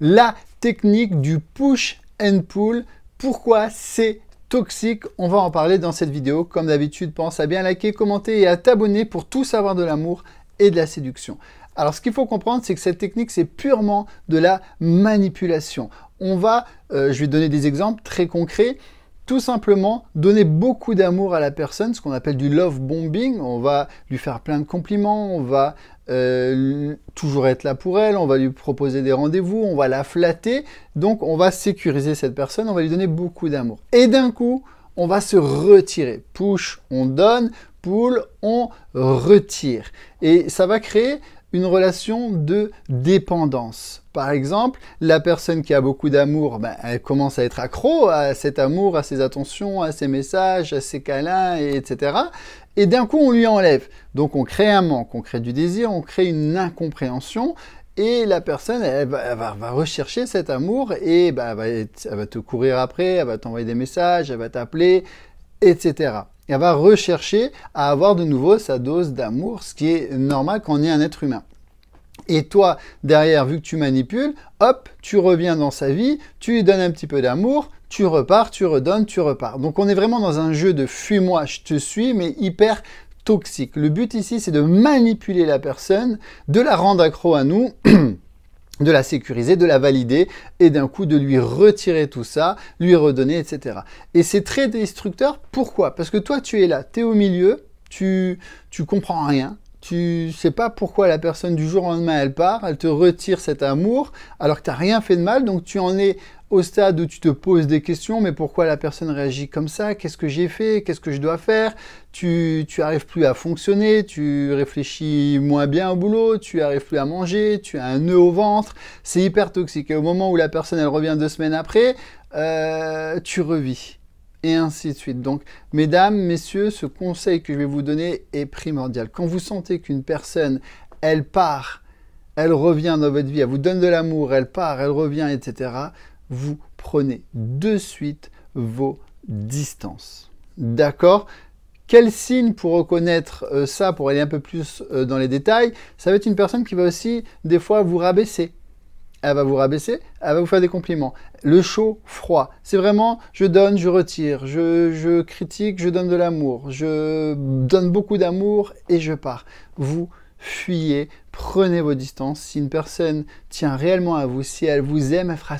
la technique du push and pull. Pourquoi c'est toxique On va en parler dans cette vidéo. Comme d'habitude, pense à bien liker, commenter et à t'abonner pour tout savoir de l'amour et de la séduction. Alors ce qu'il faut comprendre, c'est que cette technique, c'est purement de la manipulation. On va, euh, je vais donner des exemples très concrets tout simplement donner beaucoup d'amour à la personne, ce qu'on appelle du love bombing. On va lui faire plein de compliments, on va euh, toujours être là pour elle, on va lui proposer des rendez-vous, on va la flatter. Donc on va sécuriser cette personne, on va lui donner beaucoup d'amour. Et d'un coup, on va se retirer. Push, on donne. Pull, on retire. Et ça va créer une relation de dépendance. Par exemple, la personne qui a beaucoup d'amour, ben, elle commence à être accro à cet amour, à ses attentions, à ses messages, à ses câlins, etc. Et d'un coup, on lui enlève. Donc on crée un manque, on crée du désir, on crée une incompréhension. Et la personne, elle, va, rechercher cet amour et ben, elle va te courir après, elle va t'envoyer des messages, elle va t'appeler, etc et elle va rechercher à avoir de nouveau sa dose d'amour, ce qui est normal quand on est un être humain. Et toi, derrière, vu que tu manipules, hop, tu reviens dans sa vie, tu lui donnes un petit peu d'amour, tu repars, tu redonnes, tu repars. Donc on est vraiment dans un jeu de fuis-moi, je te suis, mais hyper toxique. Le but ici, c'est de manipuler la personne, de la rendre accro à nous. de la sécuriser, de la valider et d'un coup de lui retirer tout ça, lui redonner, etc. Et c'est très destructeur. Pourquoi Parce que toi, tu es là, tu es au milieu, tu, tu comprends rien, tu sais pas pourquoi la personne du jour au lendemain elle part, elle te retire cet amour alors que tu n'as rien fait de mal, donc tu en es au stade où tu te poses des questions, mais pourquoi la personne réagit comme ça Qu'est-ce que j'ai fait Qu'est-ce que je dois faire Tu tu plus à fonctionner, tu réfléchis moins bien au boulot, tu n'arrives plus à manger, tu as un nœud au ventre, c'est hyper toxique. Et au moment où la personne elle revient deux semaines après, euh, tu revis et ainsi de suite. Donc, mesdames, messieurs, ce conseil que je vais vous donner est primordial. Quand vous sentez qu'une personne, elle part, elle revient dans votre vie, elle vous donne de l'amour, elle part, elle revient, etc., vous prenez de suite vos distances. D'accord quel signe pour reconnaître euh, ça, pour aller un peu plus euh, dans les détails Ça va être une personne qui va aussi, des fois, vous rabaisser. Elle va vous rabaisser, elle va vous faire des compliments. Le chaud, froid, c'est vraiment je donne, je retire, je, critique, je donne de l'amour, je donne beaucoup d'amour et je pars. Vous fuyez, prenez vos distances. Si une personne tient réellement à vous, si elle vous aime, elle fera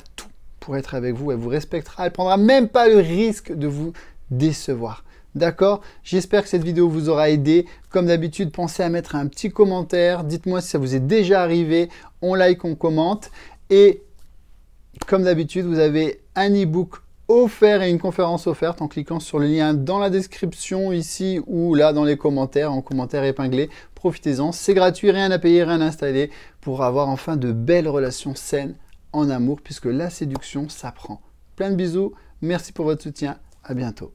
être avec vous. Elle vous respectera. Elle prendra même pas le risque de vous décevoir. D'accord J'espère que cette vidéo vous aura aidé. Comme d'habitude, pensez à mettre un petit commentaire. Dites-moi si ça vous est déjà arrivé. On like, on commente. Et comme d'habitude, vous avez un e-book offert et une conférence offerte en cliquant sur le lien dans la description ici ou là dans les commentaires, en commentaire épinglé. Profitez-en, c'est gratuit, rien à payer, rien à installer pour avoir enfin de belles relations saines amour, puisque la séduction s'apprend. Plein de bisous, merci pour votre soutien, à bientôt.